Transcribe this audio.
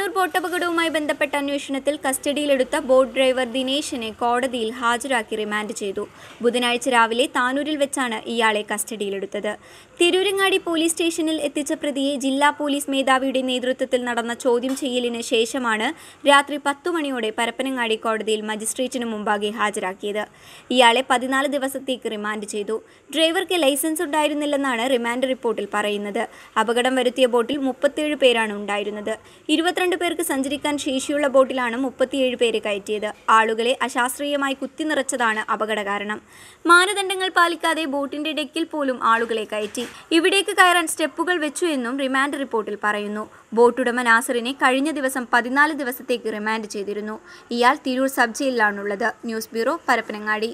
താനൂർ ബോട്ടപകടവുമായി ബന്ധപ്പെട്ട അന്വേഷണത്തിൽ കസ്റ്റഡിയിലെടുത്ത ബോട്ട് ഡ്രൈവർ ദിനേശിനെ കോടതിയിൽ ഹാജരാക്കി റിമാൻഡ് ചെയ്തു ബുധനാഴ്ച രാവിലെ താനൂരിൽ വെച്ചാണ് ഇയാളെ കസ്റ്റഡിയിലെടുത്തത് തിരൂരങ്ങാടി പോലീസ് സ്റ്റേഷനിൽ എത്തിച്ച പ്രതിയെ ജില്ലാ പോലീസ് മേധാവിയുടെ നേതൃത്വത്തിൽ നടന്ന ചോദ്യം ചെയ്യലിന് ശേഷമാണ് രാത്രി പത്തു മണിയോടെ പരപ്പനങ്ങാടി കോടതിയിൽ മജിസ്ട്രേറ്റിന് മുമ്പാകെ ഹാജരാക്കിയത് ഇയാളെ പതിനാല് ദിവസത്തേക്ക് റിമാൻഡ് ചെയ്തു ഡ്രൈവർക്ക് ലൈസൻസ് ഉണ്ടായിരുന്നില്ലെന്നാണ് റിമാൻഡ് റിപ്പോർട്ടിൽ പറയുന്നത് അപകടം വരുത്തിയ ബോട്ടിൽ മുപ്പത്തിയേഴ് പേരാണ് ഉണ്ടായിരുന്നത് ഇരുപത്തിരണ്ട് പന്ത്രണ്ട് പേർക്ക് സഞ്ചരിക്കാൻ ശേഷിയുള്ള ബോട്ടിലാണ് മുപ്പത്തിയേഴ് പേരെ കയറ്റിയത് ആളുകളെ അശാസ്ത്രീയമായി കുത്തി നിറച്ചതാണ് അപകട കാരണം മാനദണ്ഡങ്ങൾ പാലിക്കാതെ ബോട്ടിന്റെ ഡെക്കിൽ പോലും ആളുകളെ കയറ്റി ഇവിടേക്ക് കയറാൻ സ്റ്റെപ്പുകൾ വെച്ചു എന്നും റിമാൻഡ് റിപ്പോർട്ടിൽ പറയുന്നു ബോട്ടുടമ നാസറിനെ കഴിഞ്ഞ ദിവസം പതിനാല് ദിവസത്തേക്ക് റിമാൻഡ് ചെയ്തിരുന്നു ഇയാൾ തിരൂർ സബ് ജയിലിലാണുള്ളത് ന്യൂസ് ബ്യൂറോ പരപ്പനങ്ങാടി